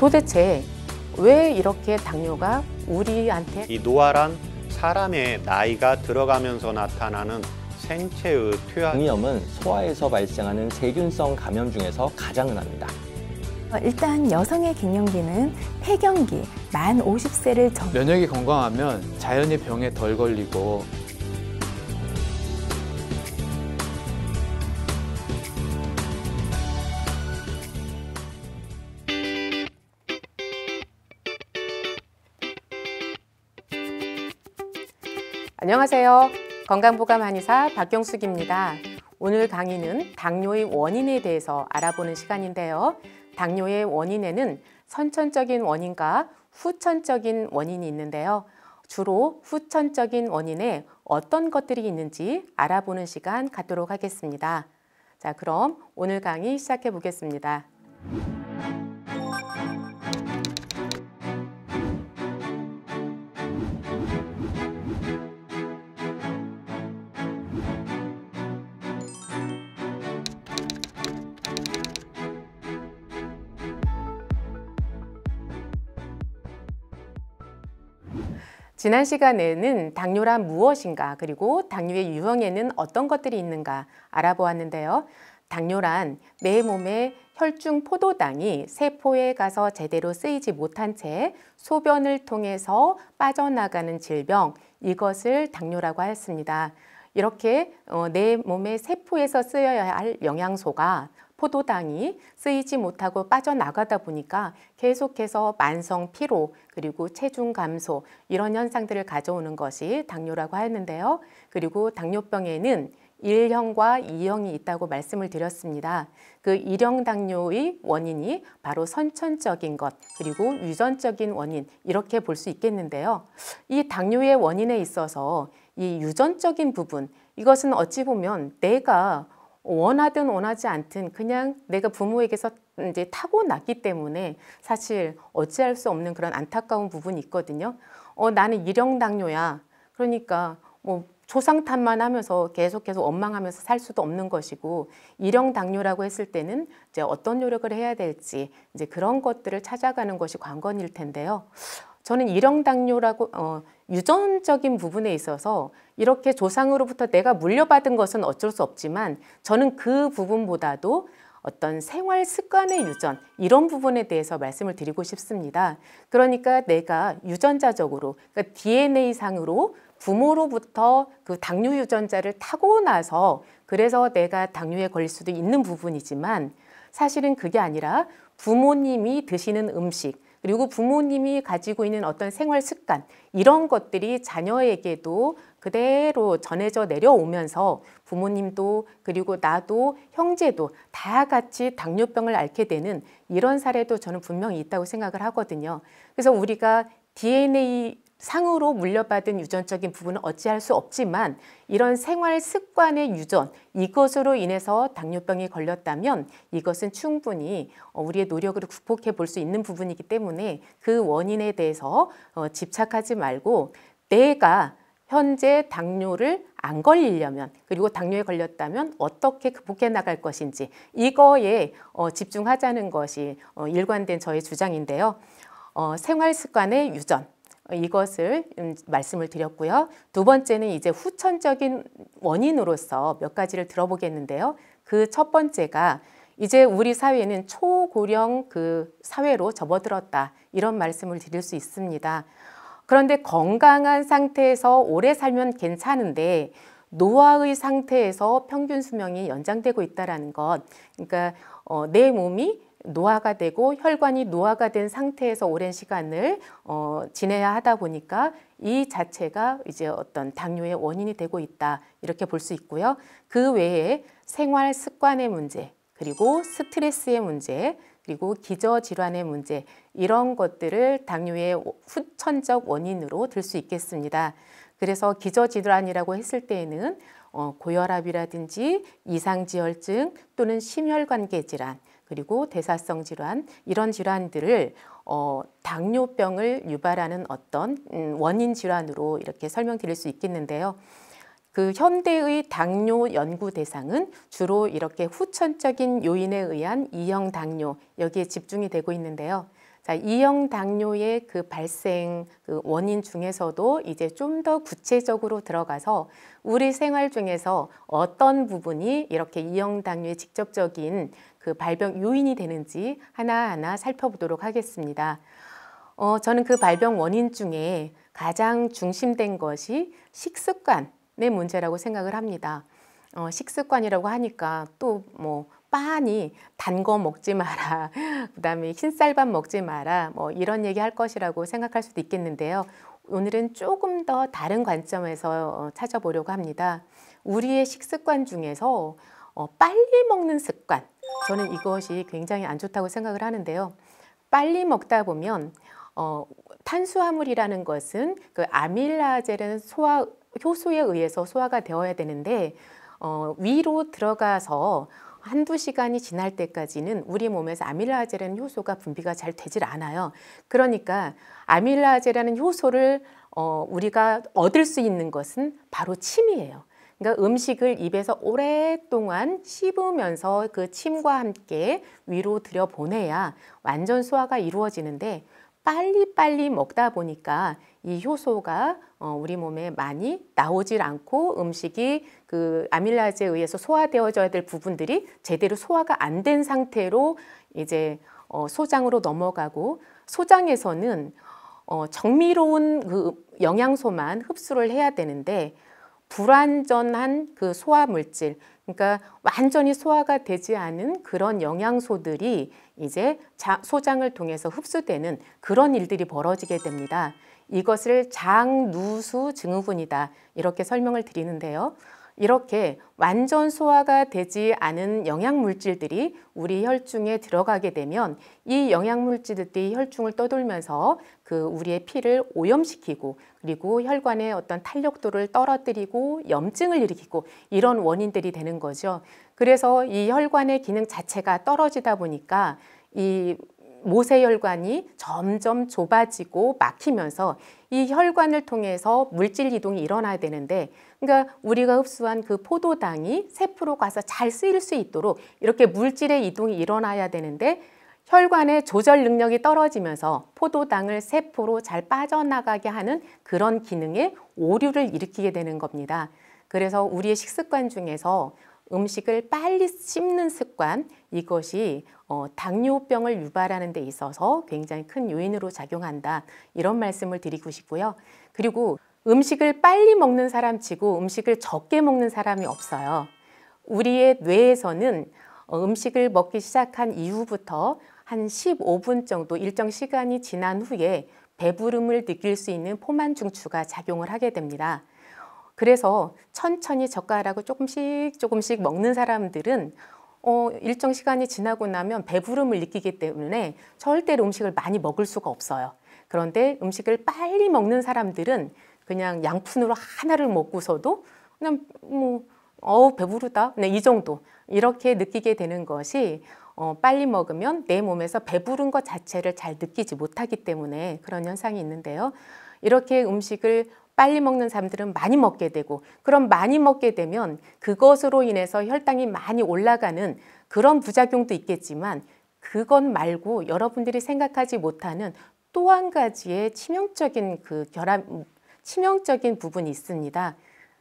도대체 왜 이렇게 당뇨가 우리한테 이 노화란 사람의 나이가 들어가면서 나타나는 생체의 퇴화 당염은 소화에서 발생하는 세균성 감염 중에서 가장 흔합니다. 어, 일단 여성의 갱년기는 폐경기 만 50세를 전... 면역이 건강하면 자연히 병에 덜 걸리고 안녕하세요. 건강보감 한의사 박경숙입니다. 오늘 강의는 당뇨의 원인에 대해서 알아보는 시간인데요. 당뇨의 원인에는 선천적인 원인과 후천적인 원인이 있는데요. 주로 후천적인 원인에 어떤 것들이 있는지 알아보는 시간 갖도록 하겠습니다. 자, 그럼 오늘 강의 시작해 보겠습니다. 지난 시간에는 당뇨란 무엇인가 그리고 당뇨의 유형에는 어떤 것들이 있는가 알아보았는데요. 당뇨란 내 몸의 혈중 포도당이 세포에 가서 제대로 쓰이지 못한 채 소변을 통해서 빠져나가는 질병 이것을 당뇨라고 하습니다 이렇게 어, 내 몸의 세포에서 쓰여야 할 영양소가 포도당이 쓰이지 못하고 빠져나가다 보니까 계속해서 만성 피로 그리고 체중 감소 이런 현상들을 가져오는 것이 당뇨라고 하는데요. 그리고 당뇨병에는 일형과이형이 있다고 말씀을 드렸습니다. 그일형 당뇨의 원인이 바로 선천적인 것 그리고 유전적인 원인 이렇게 볼 수 있겠는데요. 이 당뇨의 원인에 있어서 이 유전적인 부분 이것은 어찌 보면 내가 원하든 원하지 않든 그냥 내가 부모에게서 이제 타고났기 때문에 사실 어찌할 수 없는 그런 안타까운 부분이 있거든요. 어, 나는 일형당뇨야. 그러니까 뭐조상탄만 하면서 계속 해서 원망하면서 살 수도 없는 것이고 일형 당뇨라고 했을 때는 이제 어떤 노력을 해야 될지 이제 그런 것들을 찾아가는 것이 관건일 텐데요. 저는 일형 당뇨라고 어 유전적인 부분에 있어서 이렇게 조상으로부터 내가 물려받은 것은 어쩔 수 없지만 저는 그 부분보다도 어떤 생활 습관의 유전 이런 부분에 대해서 말씀을 드리고 싶습니다. 그러니까 내가 유전자적으로 그러니까 DNA 상으로 부모로부터 그 당뇨 유전자를 타고 나서 그래서 내가 당뇨에 걸릴 수도 있는 부분이지만 사실은 그게 아니라 부모님이 드시는 음식 그리고 부모님이 가지고 있는 어떤 생활 습관 이런 것들이 자녀에게도 그대로 전해져 내려오면서 부모님도 그리고 나도 형제도 다 같이 당뇨병을 앓게 되는 이런 사례도 저는 분명히 있다고 생각을 하거든요. 그래서 우리가 DNA 상으로 물려받은 유전적인 부분은 어찌할 수 없지만 이런 생활 습관의 유전 이것으로 인해서 당뇨병이 걸렸다면 이것은 충분히 어, 우리의 노력으로 극복해 볼 수 있는 부분이기 때문에 그 원인에 대해서 어, 집착하지 말고 내가 현재 당뇨를 안 걸리려면 그리고 당뇨에 걸렸다면 어떻게 극복해 나갈 것인지 이거에 어, 집중하자는 것이 일관된 저의 주장인데요. 생활 습관의 유전 이것을 음, 말씀을 드렸고요. 두 번째는 이제 후천적인 원인으로서 몇 가지를 들어보겠는데요. 그 첫 번째가 이제 우리 사회는 초고령 그 사회로 접어들었다. 이런 말씀을 드릴 수 있습니다. 그런데 건강한 상태에서 오래 살면 괜찮은데 노화의 상태에서 평균 수명이 연장되고 있다는 것. 그러니까 어, 내 몸이 노화가 되고 혈관이 노화가 된 상태에서 오랜 시간을 어, 지내야 하다 보니까 이 자체가 이제 어떤 당뇨의 원인이 되고 있다 이렇게 볼 수 있고요. 그 외에 생활 습관의 문제 그리고 스트레스의 문제 그리고 기저 질환의 문제 이런 것들을 당뇨의 후천적 원인으로 들 수 있겠습니다. 그래서 기저 질환이라고 했을 때에는 어, 고혈압이라든지 이상지혈증 또는 심혈관계 질환 그리고 대사성 질환 이런 질환들을 어, 당뇨병을 유발하는 어떤 음, 원인 질환으로 이렇게 설명드릴 수 있겠는데요. 그 현대의 당뇨 연구 대상은 주로 이렇게 후천적인 요인에 의한 이형 당뇨 여기에 집중이 되고 있는데요. 그러니까 이형 당뇨의 그 발생 그 원인 중에서도 이제 좀 더 구체적으로 들어가서 우리 생활 중에서 어떤 부분이 이렇게 이형 당뇨의 직접적인 그 발병 요인이 되는지 하나하나 살펴보도록 하겠습니다. 어, 저는 그 발병 원인 중에 가장 중심된 것이 식습관의 문제라고 생각을 합니다. 어, 식습관이라고 하니까 또뭐 빤히 단거 먹지 마라, 그 다음에 흰쌀밥 먹지 마라, 뭐 이런 얘기 할 것이라고 생각할 수도 있겠는데요. 오늘은 조금 더 다른 관점에서 어, 찾아보려고 합니다. 우리의 식습관 중에서 어, 빨리 먹는 습관, 저는 이것이 굉장히 안 좋다고 생각을 하는데요. 빨리 먹다 보면 어, 탄수화물이라는 것은 그 아밀라제라는 소화 효소에 의해서 소화가 되어야 되는데 어, 위로 들어가서 한두 시간이 지날 때까지는 우리 몸에서 아밀라아제라는 효소가 분비가 잘 되질 않아요. 그러니까 아밀라아제라는 효소를 어, 우리가 얻을 수 있는 것은 바로 침이에요. 그러니까 음식을 입에서 오랫동안 씹으면서 그 침과 함께 위로 들여보내야 완전 소화가 이루어지는데 빨리빨리 먹다 보니까 이 효소가 어, 우리 몸에 많이 나오질 않고 음식이 그 아밀라제에 의해서 소화되어져야 될 부분들이 제대로 소화가 안 된 상태로 이제 어, 소장으로 넘어가고 소장에서는 어, 정미로운 그 영양소만 흡수를 해야 되는데 불완전한 그 소화 물질 그러니까 완전히 소화가 되지 않은 그런 영양소들이 이제 소장을 통해서 흡수되는 그런 일들이 벌어지게 됩니다. 이것을 장누수 증후군이다 이렇게 설명을 드리는데요. 이렇게 완전 소화가 되지 않은 영양물질들이 우리 혈중에 들어가게 되면 이 영양물질들이 혈중을 떠돌면서 그 우리의 피를 오염시키고 그리고 혈관의 어떤 탄력도를 떨어뜨리고 염증을 일으키고 이런 원인들이 되는 거죠. 그래서 이 혈관의 기능 자체가 떨어지다 보니까 이 모세혈관이 점점 좁아지고 막히면서 이 혈관을 통해서 물질 이동이 일어나야 되는데 그러니까 우리가 흡수한 그 포도당이 세포로 가서 잘 쓰일 수 있도록 이렇게 물질의 이동이 일어나야 되는데 혈관의 조절 능력이 떨어지면서 포도당을 세포로 잘 빠져나가게 하는 그런 기능에 오류를 일으키게 되는 겁니다. 그래서 우리의 식습관 중에서 음식을 빨리 씹는 습관 이것이 어, 당뇨병을 유발하는 데 있어서 굉장히 큰 요인으로 작용한다 이런 말씀을 드리고 싶고요. 그리고 음식을 빨리 먹는 사람치고 음식을 적게 먹는 사람이 없어요. 우리의 뇌에서는 어, 음식을 먹기 시작한 이후부터 한 15분 정도 일정 시간이 지난 후에 배부름을 느낄 수 있는 포만중추가 작용을 하게 됩니다. 그래서 천천히 젓가락을 조금씩 조금씩 먹는 사람들은 어, 일정 시간이 지나고 나면 배부름을 느끼기 때문에 절대로 음식을 많이 먹을 수가 없어요. 그런데 음식을 빨리 먹는 사람들은 그냥 양푼으로 하나를 먹고서도 그냥 뭐 어우 배부르다 그냥 네, 이 정도 이렇게 느끼게 되는 것이 어, 빨리 먹으면 내 몸에서 배부른 것 자체를 잘 느끼지 못하기 때문에 그런 현상이 있는데요. 이렇게 음식을 빨리 먹는 사람들은 많이 먹게 되고 그럼 많이 먹게 되면 그것으로 인해서 혈당이 많이 올라가는 그런 부작용도 있겠지만 그것 말고 여러분들이 생각하지 못하는 또 한 가지의 치명적인 그 결합 치명적인 부분이 있습니다.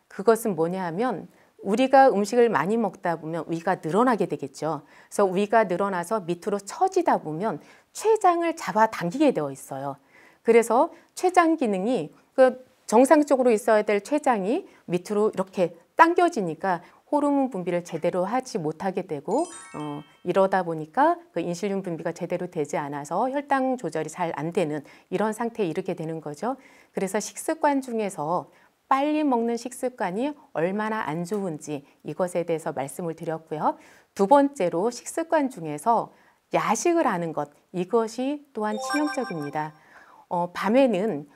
그것은 뭐냐 하면 우리가 음식을 많이 먹다 보면 위가 늘어나게 되겠죠. 그래서 위가 늘어나서 밑으로 처지다 보면 췌장을 잡아당기게 되어 있어요. 그래서 췌장 기능이 그 정상적으로 있어야 될 췌장이 밑으로 이렇게 당겨지니까 호르몬 분비를 제대로 하지 못하게 되고 어, 이러다 보니까 그 인슐린 분비가 제대로 되지 않아서 혈당 조절이 잘 안 되는 이런 상태에 이르게 되는 거죠. 그래서 식습관 중에서 빨리 먹는 식습관이 얼마나 안 좋은지 이것에 대해서 말씀을 드렸고요. 두 번째로 식습관 중에서 야식을 하는 것 이것이 또한 치명적입니다. 어, 밤에는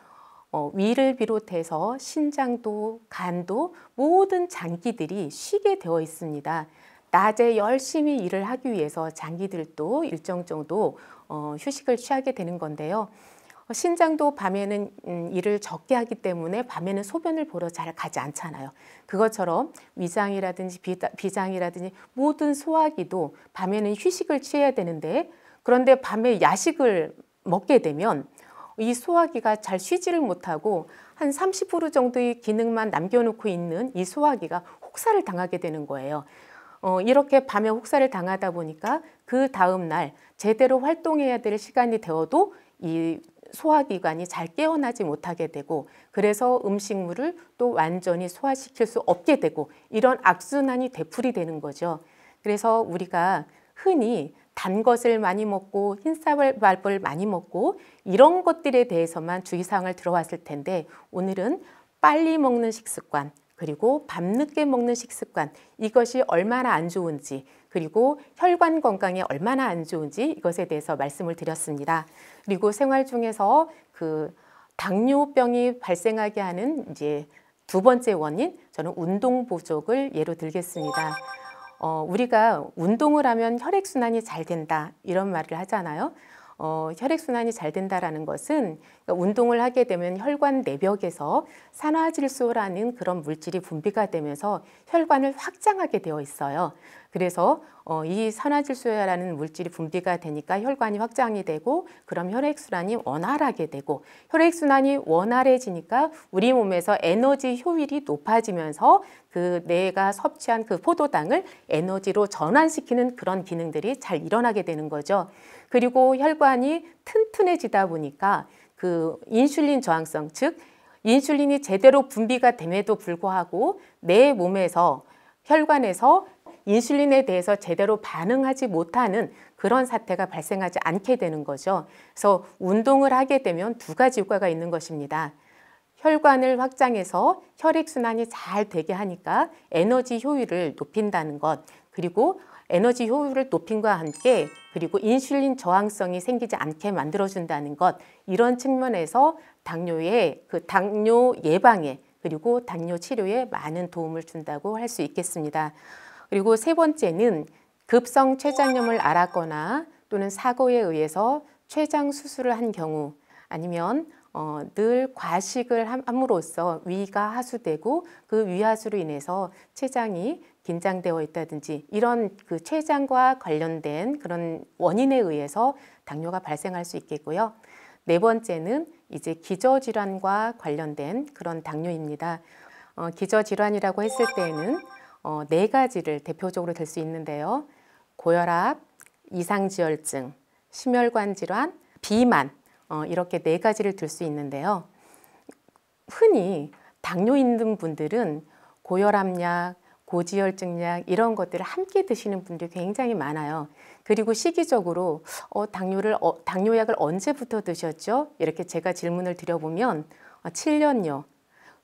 어, 위를 비롯해서 신장도 간도 모든 장기들이 쉬게 되어 있습니다. 낮에 열심히 일을 하기 위해서 장기들도 일정 정도 어, 휴식을 취하게 되는 건데요. 신장도 밤에는 음, 일을 적게 하기 때문에 밤에는 소변을 보러 잘 가지 않잖아요. 그것처럼 위장이라든지 비장이라든지 모든 소화기도 밤에는 휴식을 취해야 되는데 그런데 밤에 야식을 먹게 되면 이 소화기가 잘 쉬지를 못하고 한 30% 정도의 기능만 남겨놓고 있는 이 소화기가 혹사를 당하게 되는 거예요. 어, 이렇게 밤에 혹사를 당하다 보니까 그 다음 날 제대로 활동해야 될 시간이 되어도 이 소화기관이 잘 깨어나지 못하게 되고 그래서 음식물을 또 완전히 소화시킬 수 없게 되고 이런 악순환이 되풀이 되는 거죠. 그래서 우리가 흔히 단 것을 많이 먹고 흰쌀밥을 많이 먹고 이런 것들에 대해서만 주의사항을 들어왔을 텐데 오늘은 빨리 먹는 식습관 그리고 밤늦게 먹는 식습관 이것이 얼마나 안 좋은지 그리고 혈관 건강에 얼마나 안 좋은지 이것에 대해서 말씀을 드렸습니다. 그리고 생활 중에서 그 당뇨병이 발생하게 하는 이제 두 번째 원인 저는 운동 부족을 예로 들겠습니다. 어, 우리가 운동을 하면 혈액순환이 잘 된다 이런 말을 하잖아요. 어, 혈액순환이 잘 된다라는 것은 그러니까 운동을 하게 되면 혈관 내벽에서 산화질소라는 그런 물질이 분비가 되면서 혈관을 확장하게 되어 있어요. 그래서 어, 이 산화질소라는 물질이 분비가 되니까 혈관이 확장이 되고 그럼 혈액순환이 원활하게 되고 혈액순환이 원활해지니까 우리 몸에서 에너지 효율이 높아지면서 그 뇌가 섭취한 그 포도당을 에너지로 전환시키는 그런 기능들이 잘 일어나게 되는 거죠. 그리고 혈관이 튼튼해지다 보니까 그 인슐린 저항성 즉 인슐린이 제대로 분비가 됨에도 불구하고 내 몸에서 혈관에서 인슐린에 대해서 제대로 반응하지 못하는 그런 사태가 발생하지 않게 되는 거죠. 그래서 운동을 하게 되면 두 가지 효과가 있는 것입니다. 혈관을 확장해서 혈액순환이 잘 되게 하니까 에너지 효율을 높인다는 것 그리고 에너지 효율을 높임과 함께 그리고 인슐린 저항성이 생기지 않게 만들어준다는 것 이런 측면에서 당뇨의 그 당뇨 예방에 그리고 당뇨 치료에 많은 도움을 준다고 할 수 있겠습니다. 그리고 세 번째는 급성 췌장염을 앓았거나 또는 사고에 의해서 췌장 수술을 한 경우 아니면 어, 늘 과식을 함으로써 위가 하수되고 그 위하수로 인해서 췌장이 긴장되어 있다든지 이런 그 췌장과 관련된 그런 원인에 의해서 당뇨가 발생할 수 있겠고요. 네 번째는 이제 기저질환과 관련된 그런 당뇨입니다. 어, 기저질환이라고 했을 때에는 어, 네 가지를 대표적으로 될 수 있는데요. 고혈압, 이상지혈증, 심혈관 질환, 비만 어, 이렇게 네 가지를 들 수 있는데요. 흔히 당뇨 있는 분들은 고혈압약, 고지혈증약 이런 것들을 함께 드시는 분들이 굉장히 많아요. 그리고 시기적으로 어, 당뇨를 어, 당뇨약을 언제부터 드셨죠? 이렇게 제가 질문을 드려보면 어, 7년요.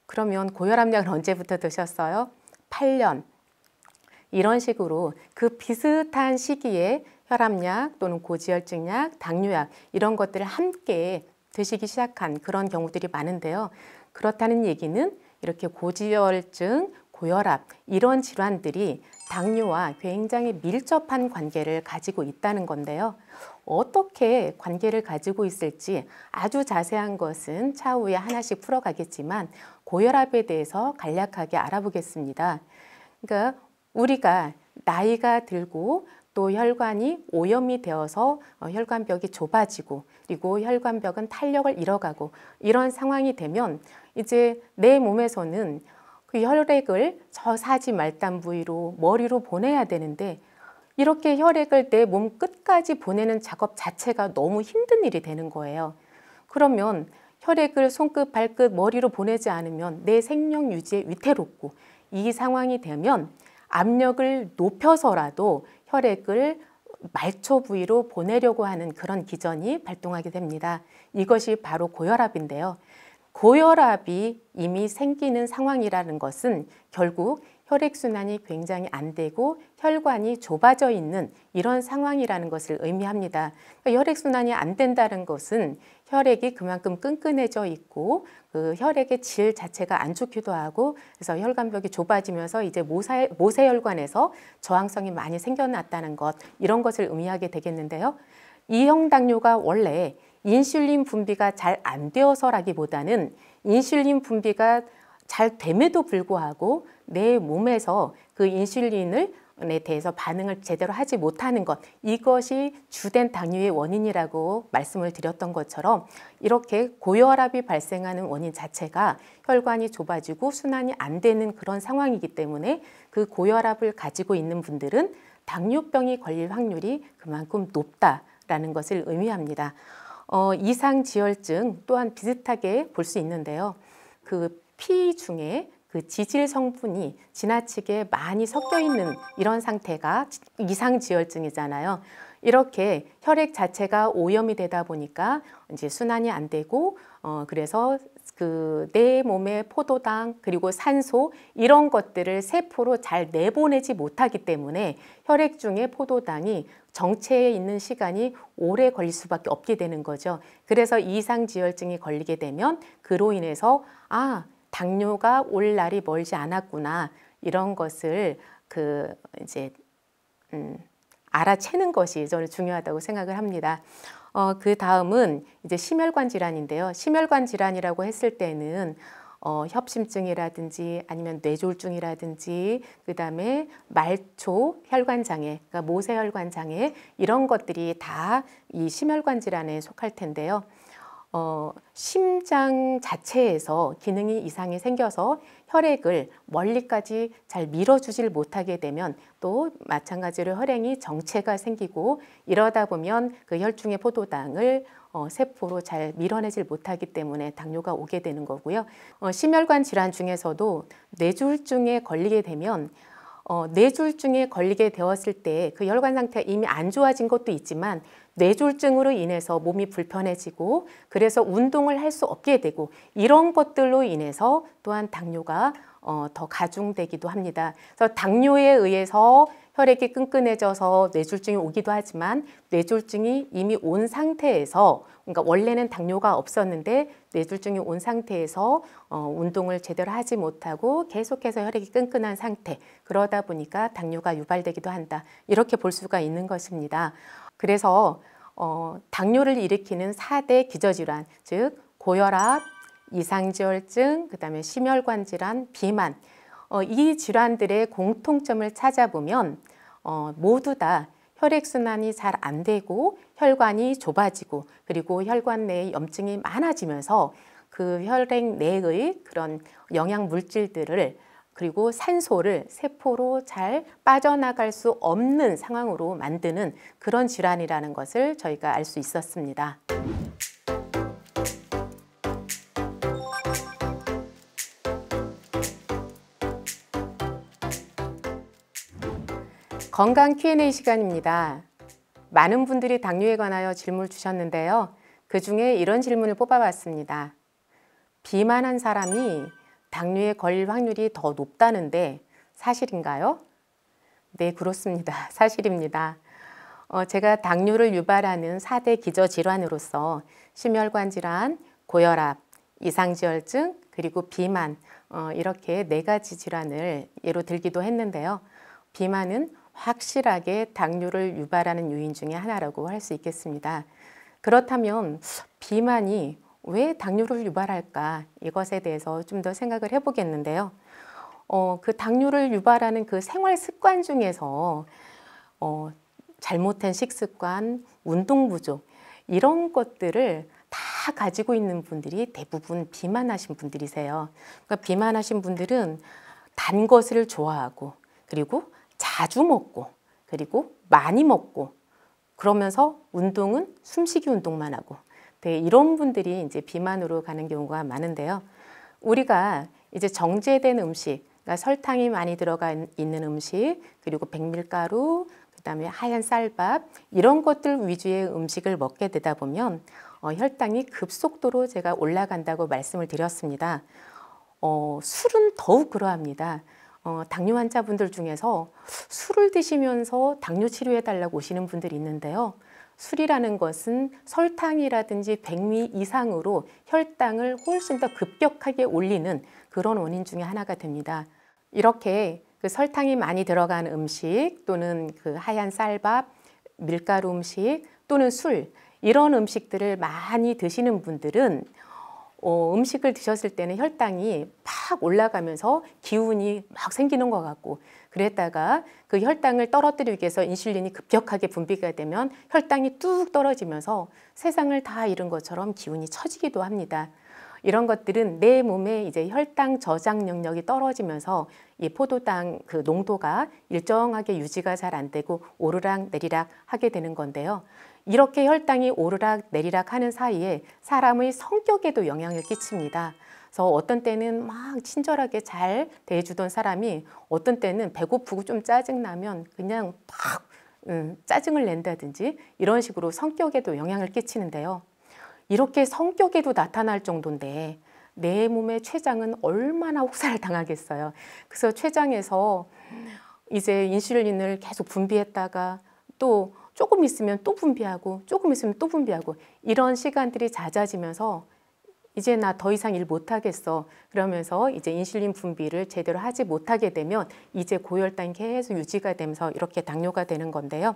그러면 고혈압약을 언제부터 드셨어요? 8년. 이런 식으로 그 비슷한 시기에 혈압약 또는 고지혈증약, 당뇨약 이런 것들을 함께 드시기 시작한 그런 경우들이 많은데요. 그렇다는 얘기는 이렇게 고지혈증, 고혈압 이런 질환들이 당뇨와 굉장히 밀접한 관계를 가지고 있다는 건데요. 어떻게 관계를 가지고 있을지 아주 자세한 것은 차후에 하나씩 풀어가겠지만 고혈압에 대해서 간략하게 알아보겠습니다. 그러니까 우리가 나이가 들고 또 혈관이 오염이 되어서 어, 혈관벽이 좁아지고 그리고 혈관벽은 탄력을 잃어가고 이런 상황이 되면 이제 내 몸에서는 그 혈액을 저사지 말단 부위로 머리로 보내야 되는데 이렇게 혈액을 내 몸 끝까지 보내는 작업 자체가 너무 힘든 일이 되는 거예요. 그러면 혈액을 손끝, 발끝, 머리로 보내지 않으면 내 생명 유지에 위태롭고 이 상황이 되면 압력을 높여서라도 혈액을 말초 부위로 보내려고 하는 그런 기전이 발동하게 됩니다. 이것이 바로 고혈압인데요. 고혈압이 이미 생기는 상황이라는 것은 결국 혈액순환이 굉장히 안 되고 혈관이 좁아져 있는 이런 상황이라는 것을 의미합니다. 그러니까 혈액순환이 안 된다는 것은 혈액이 그만큼 끈끈해져 있고 그 혈액의 질 자체가 안 좋기도 하고 그래서 혈관벽이 좁아지면서 이제 모세, 모세혈관에서 저항성이 많이 생겨났다는 것 이런 것을 의미하게 되겠는데요. 이형 당뇨가 원래 인슐린 분비가 잘 안 되어서라기보다는 인슐린 분비가 잘 됨에도 불구하고 내 몸에서 그 인슐린을 에 대해서 반응을 제대로 하지 못하는 것 이것이 주된 당뇨의 원인이라고 말씀을 드렸던 것처럼 이렇게 고혈압이 발생하는 원인 자체가 혈관이 좁아지고 순환이 안 되는 그런 상황이기 때문에 그 고혈압을 가지고 있는 분들은 당뇨병이 걸릴 확률이 그만큼 높다라는 것을 의미합니다. 어, 이상지혈증 또한 비슷하게 볼 수 있는데요. 그피 중에 그 지질 성분이 지나치게 많이 섞여 있는 이런 상태가 이상지혈증이잖아요. 이렇게 혈액 자체가 오염이 되다 보니까 이제 순환이 안 되고 어 그래서 그 내 몸의 포도당 그리고 산소 이런 것들을 세포로 잘 내보내지 못하기 때문에 혈액 중에 포도당이 정체에 있는 시간이 오래 걸릴 수밖에 없게 되는 거죠. 그래서 이상지혈증이 걸리게 되면 그로 인해서 아 당뇨가 올 날이 멀지 않았구나 이런 것을 그 이제 음, 알아채는 것이 저는 중요하다고 생각을 합니다. 어, 그 다음은 이제 심혈관 질환인데요. 심혈관 질환이라고 했을 때는 어, 협심증이라든지 아니면 뇌졸중이라든지 그 다음에 말초 혈관 장애, 그러니까 모세혈관 장애 이런 것들이 다 이 심혈관 질환에 속할 텐데요. 어, 심장 자체에서 기능이 이상이 생겨서 혈액을 멀리까지 잘 밀어주질 못하게 되면 또 마찬가지로 혈행이 정체가 생기고 이러다 보면 그 혈중의 포도당을 어, 세포로 잘 밀어내질 못하기 때문에 당뇨가 오게 되는 거고요. 어, 심혈관 질환 중에서도 뇌졸중에 걸리게 되면 어, 뇌졸중에 걸리게 되었을 때 그 혈관 상태가 이미 안 좋아진 것도 있지만 뇌졸증으로 인해서 몸이 불편해지고 그래서 운동을 할 수 없게 되고 이런 것들로 인해서 또한 당뇨가 어, 더 가중되기도 합니다. 그래서 당뇨에 의해서 혈액이 끈끈해져서 뇌졸중이 오기도 하지만 뇌졸중이 이미 온 상태에서 그러니까 원래는 당뇨가 없었는데 뇌졸중이 온 상태에서 어, 운동을 제대로 하지 못하고 계속해서 혈액이 끈끈한 상태 그러다 보니까 당뇨가 유발되기도 한다 이렇게 볼 수가 있는 것입니다. 그래서 어, 당뇨를 일으키는 4대 기저질환, 즉 고혈압, 이상지혈증, 그다음에 심혈관 질환, 비만 어, 이 질환들의 공통점을 찾아보면 어, 모두 다 혈액순환이 잘 안 되고 혈관이 좁아지고 그리고 혈관 내에 염증이 많아지면서 그 혈액 내의 그런 영양 물질들을 그리고 산소를 세포로 잘 빠져나갈 수 없는 상황으로 만드는 그런 질환이라는 것을 저희가 알 수 있었습니다. 건강 Q&A 시간입니다. 많은 분들이 당뇨에 관하여 질문을 주셨는데요. 그 중에 이런 질문을 뽑아봤습니다. 비만한 사람이 당뇨에 걸릴 확률이 더 높다는데 사실인가요? 네, 그렇습니다. 사실입니다. 어, 제가 당뇨를 유발하는 사대 기저 질환으로서 심혈관 질환, 고혈압, 이상지혈증, 그리고 비만 어, 이렇게 네 가지 질환을 예로 들기도 했는데요. 비만은 확실하게 당뇨를 유발하는 요인 중의 하나라고 할 수 있겠습니다. 그렇다면 비만이 왜 당뇨를 유발할까 이것에 대해서 좀 더 생각을 해보겠는데요. 어, 그 당뇨를 유발하는 그 생활 습관 중에서 어, 잘못된 식습관, 운동 부족 이런 것들을 다 가지고 있는 분들이 대부분 비만하신 분들이세요. 그러니까 비만하신 분들은 단 것을 좋아하고 그리고 자주 먹고 그리고 많이 먹고 그러면서 운동은 숨쉬기 운동만 하고 네, 이런 분들이 이제 비만으로 가는 경우가 많은데요. 우리가 이제 정제된 음식, 그러니까 설탕이 많이 들어가 있는 음식, 그리고 백밀가루, 그다음에 하얀 쌀밥 이런 것들 위주의 음식을 먹게 되다 보면 어, 혈당이 급속도로 제가 올라간다고 말씀을 드렸습니다. 어, 술은 더욱 그러합니다. 어, 당뇨 환자분들 중에서 술을 드시면서 당뇨 치료해 달라고 오시는 분들이 있는데요. 술이라는 것은 설탕이라든지 백미 이상으로 혈당을 훨씬 더 급격하게 올리는 그런 원인 중에 하나가 됩니다. 이렇게 그 설탕이 많이 들어간 음식 또는 그 하얀 쌀밥, 밀가루 음식 또는 술 이런 음식들을 많이 드시는 분들은 어, 음식을 드셨을 때는 혈당이 팍 올라가면서 기운이 막 생기는 것 같고 그랬다가 그 혈당을 떨어뜨리기 위해서 인슐린이 급격하게 분비가 되면 혈당이 뚝 떨어지면서 세상을 다 잃은 것처럼 기운이 처지기도 합니다. 이런 것들은 내 몸에 이제 혈당 저장 능력이 떨어지면서 이 포도당 그 농도가 일정하게 유지가 잘 안 되고 오르락 내리락 하게 되는 건데요. 이렇게 혈당이 오르락 내리락 하는 사이에 사람의 성격에도 영향을 끼칩니다. 그래서 어떤 때는 막 친절하게 잘 대해주던 사람이 어떤 때는 배고프고 좀 짜증나면 그냥 팍 음, 짜증을 낸다든지 이런 식으로 성격에도 영향을 끼치는데요. 이렇게 성격에도 나타날 정도인데 내 몸의 췌장은 얼마나 혹사를 당하겠어요. 그래서 췌장에서 이제 인슐린을 계속 분비했다가 또 조금 있으면 또 분비하고 조금 있으면 또 분비하고 이런 시간들이 잦아지면서 이제 나 더 이상 일 못하겠어 그러면서 이제 인슐린 분비를 제대로 하지 못하게 되면 이제 고혈당 계속 유지가 되면서 이렇게 당뇨가 되는 건데요.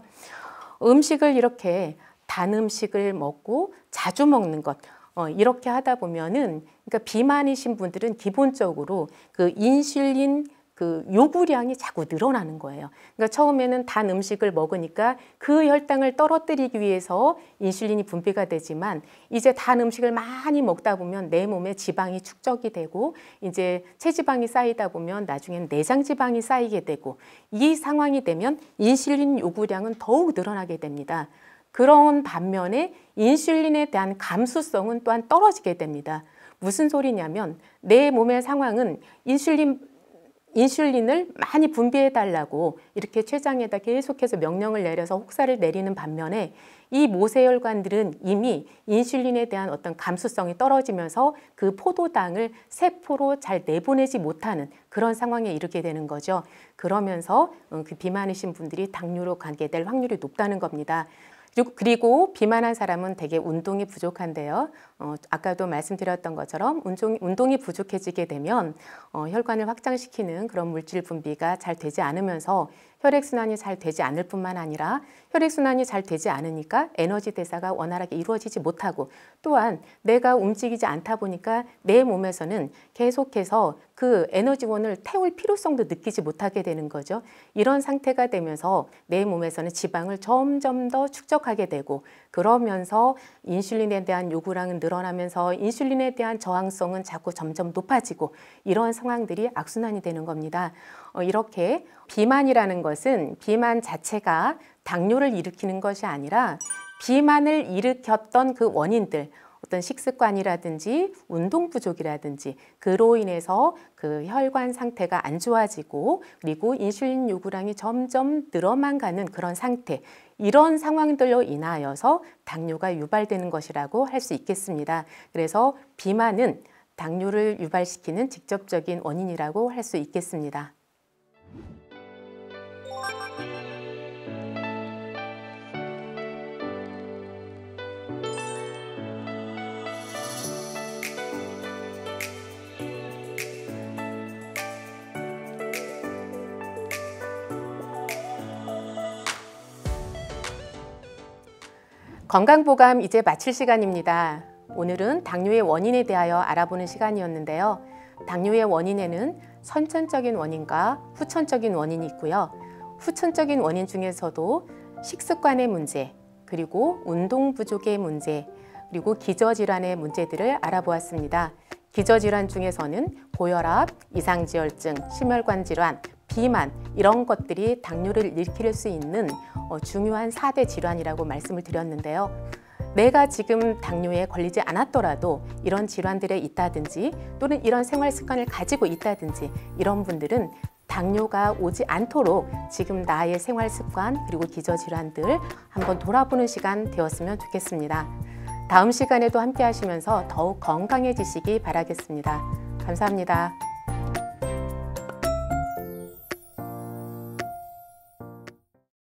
음식을 이렇게 단 음식을 먹고 자주 먹는 것 어, 이렇게 하다 보면은 그러니까 비만이신 분들은 기본적으로 그 인슐린 그 요구량이 자꾸 늘어나는 거예요. 그러니까 처음에는 단 음식을 먹으니까 그 혈당을 떨어뜨리기 위해서 인슐린이 분비가 되지만 이제 단 음식을 많이 먹다 보면 내 몸에 지방이 축적이 되고 이제 체지방이 쌓이다 보면 나중엔 내장 지방이 쌓이게 되고 이 상황이 되면 인슐린 요구량은 더욱 늘어나게 됩니다. 그런 반면에 인슐린에 대한 감수성은 또한 떨어지게 됩니다. 무슨 소리냐면 내 몸의 상황은 인슐린 인슐린을 많이 분비해 달라고 이렇게 췌장에다 계속해서 명령을 내려서 혹사를 내리는 반면에 이 모세혈관들은 이미 인슐린에 대한 어떤 감수성이 떨어지면서 그 포도당을 세포로 잘 내보내지 못하는 그런 상황에 이르게 되는 거죠. 그러면서 음, 그 비만이신 분들이 당뇨로 가게 될 확률이 높다는 겁니다. 그리고 비만한 사람은 대개 운동이 부족한데요. 어, 아까도 말씀드렸던 것처럼 운동, 운동이 부족해지게 되면 어, 혈관을 확장시키는 그런 물질 분비가 잘 되지 않으면서 혈액순환이 잘 되지 않을 뿐만 아니라 혈액순환이 잘 되지 않으니까 에너지 대사가 원활하게 이루어지지 못하고 또한 내가 움직이지 않다 보니까 내 몸에서는 계속해서 그 에너지원을 태울 필요성도 느끼지 못하게 되는 거죠. 이런 상태가 되면서 내 몸에서는 지방을 점점 더 축적하게 되고 그러면서 인슐린에 대한 요구량은 늘어나면서 인슐린에 대한 저항성은 자꾸 점점 높아지고 이런 상황들이 악순환이 되는 겁니다. 어, 이렇게 비만이라는 것은 비만 자체가 당뇨를 일으키는 것이 아니라 비만을 일으켰던 그 원인들 어떤 식습관이라든지 운동 부족이라든지 그로 인해서 그 혈관 상태가 안 좋아지고 그리고 인슐린 요구량이 점점 늘어만 가는 그런 상태 이런 상황들로 인하여서 당뇨가 유발되는 것이라고 할 수 있겠습니다. 그래서 비만은 당뇨를 유발시키는 직접적인 원인이라고 할 수 있겠습니다. 건강보감 이제 마칠 시간입니다. 오늘은 당뇨의 원인에 대하여 알아보는 시간이었는데요. 당뇨의 원인에는 선천적인 원인과 후천적인 원인이 있고요. 후천적인 원인 중에서도 식습관의 문제, 그리고 운동 부족의 문제, 그리고 기저질환의 문제들을 알아보았습니다. 기저질환 중에서는 고혈압, 이상지혈증, 심혈관 질환, 비만 이런 것들이 당뇨를 일으킬 수 있는 어, 중요한 4대 질환이라고 말씀을 드렸는데요. 내가 지금 당뇨에 걸리지 않았더라도 이런 질환들에 있다든지 또는 이런 생활 습관을 가지고 있다든지 이런 분들은 당뇨가 오지 않도록 지금 나의 생활 습관 그리고 기저질환들 한번 돌아보는 시간 되었으면 좋겠습니다. 다음 시간에도 함께 하시면서 더욱 건강해지시기 바라겠습니다. 감사합니다.